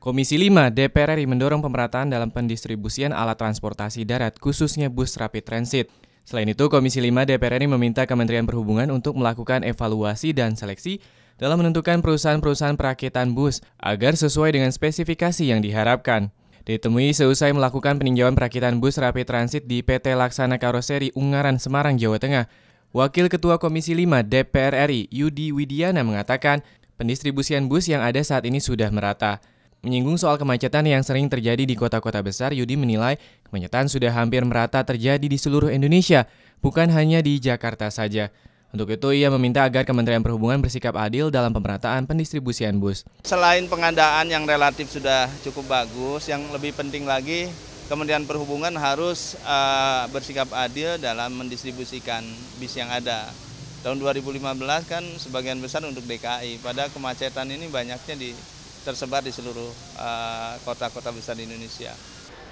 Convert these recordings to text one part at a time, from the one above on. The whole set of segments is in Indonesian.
Komisi 5 DPR RI mendorong pemerataan dalam pendistribusian alat transportasi darat khususnya bus rapid transit. Selain itu, Komisi 5 DPR RI meminta Kementerian Perhubungan untuk melakukan evaluasi dan seleksi dalam menentukan perusahaan-perusahaan perakitan bus agar sesuai dengan spesifikasi yang diharapkan. Ditemui seusai melakukan peninjauan perakitan bus rapid transit di PT Laksana Karoseri Ungaran Semarang, Jawa Tengah, Wakil Ketua Komisi 5 DPR RI Yudi Widiana mengatakan pendistribusian bus yang ada saat ini sudah merata. Menyinggung soal kemacetan yang sering terjadi di kota-kota besar, Yudi menilai kemacetan sudah hampir merata terjadi di seluruh Indonesia, bukan hanya di Jakarta saja. Untuk itu, ia meminta agar Kementerian Perhubungan bersikap adil dalam pemerataan pendistribusian bus. Selain pengandaan yang relatif sudah cukup bagus, yang lebih penting lagi, Kementerian Perhubungan harus uh, bersikap adil dalam mendistribusikan bis yang ada tahun 2015 kan sebagian besar untuk DKI. Pada kemacetan ini banyaknya di tersebar di seluruh eh, kota-kota besar di Indonesia.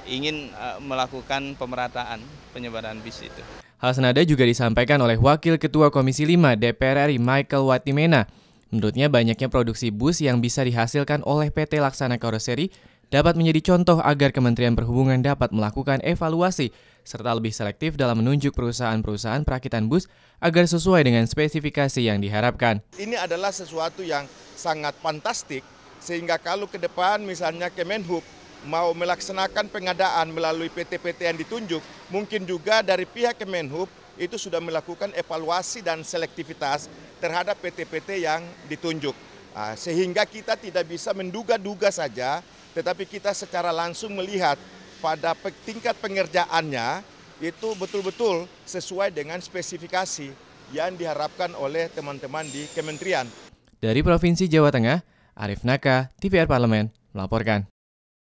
Ingin eh, melakukan pemerataan penyebaran bis itu. Hal senada juga disampaikan oleh Wakil Ketua Komisi 5 DPR RI Michael Watimena. Menurutnya banyaknya produksi bus yang bisa dihasilkan oleh PT Laksana Karoseri dapat menjadi contoh agar Kementerian Perhubungan dapat melakukan evaluasi serta lebih selektif dalam menunjuk perusahaan-perusahaan perakitan bus agar sesuai dengan spesifikasi yang diharapkan. Ini adalah sesuatu yang sangat fantastik sehingga kalau ke depan misalnya Kemenhub mau melaksanakan pengadaan melalui PT-PT yang ditunjuk, mungkin juga dari pihak Kemenhub itu sudah melakukan evaluasi dan selektivitas terhadap PT-PT yang ditunjuk. Ah, sehingga kita tidak bisa menduga-duga saja, tetapi kita secara langsung melihat pada tingkat pengerjaannya itu betul-betul sesuai dengan spesifikasi yang diharapkan oleh teman-teman di kementerian. Dari Provinsi Jawa Tengah, Arif Naka, TVR Parlemen, melaporkan.